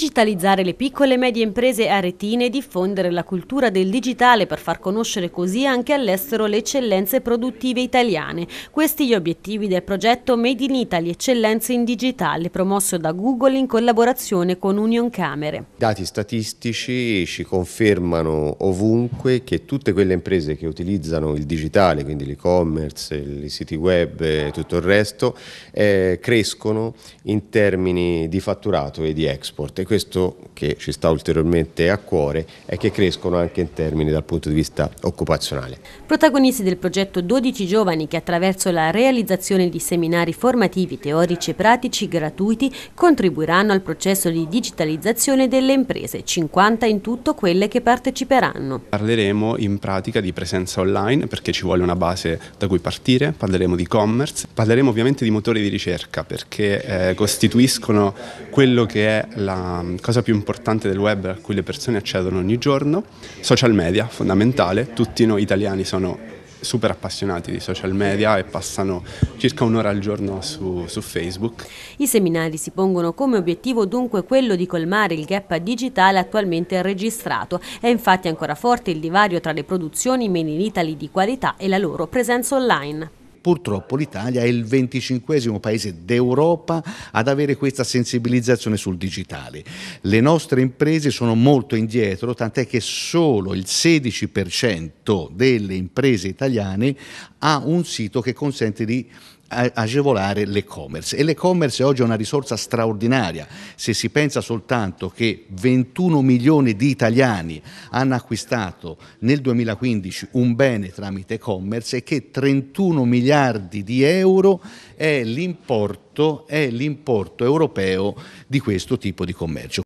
Digitalizzare le piccole e medie imprese aretine e diffondere la cultura del digitale per far conoscere così anche all'estero le eccellenze produttive italiane. Questi gli obiettivi del progetto Made in Italy Eccellenze in Digitale, promosso da Google in collaborazione con Union Camere. I dati statistici ci confermano ovunque che tutte quelle imprese che utilizzano il digitale, quindi l'e-commerce, i siti web e tutto il resto, eh, crescono in termini di fatturato e di export questo che ci sta ulteriormente a cuore è che crescono anche in termini dal punto di vista occupazionale. Protagonisti del progetto 12 giovani che attraverso la realizzazione di seminari formativi teorici e pratici gratuiti contribuiranno al processo di digitalizzazione delle imprese, 50 in tutto quelle che parteciperanno. Parleremo in pratica di presenza online perché ci vuole una base da cui partire, parleremo di e-commerce, parleremo ovviamente di motori di ricerca perché eh, costituiscono quello che è la cosa più importante del web a cui le persone accedono ogni giorno, social media, fondamentale, tutti noi italiani sono super appassionati di social media e passano circa un'ora al giorno su, su, Facebook. I seminari si pongono come obiettivo dunque quello di colmare il gap digitale attualmente registrato. È infatti ancora forte il divario tra le produzioni made in Italy di qualità e la loro presenza online purtroppo l'Italia è il venticinquesimo paese d'Europa ad avere questa sensibilizzazione sul digitale. Le nostre imprese sono molto indietro, tant'è che solo il 16% delle imprese italiane ha un sito che consente di agevolare l'e-commerce e l'e-commerce oggi è una risorsa straordinaria se si pensa soltanto che 21 milioni di italiani hanno acquistato nel 2015 un bene tramite e-commerce e che 31 miliardi di euro è l'importo, è l'importo europeo di questo tipo di commercio.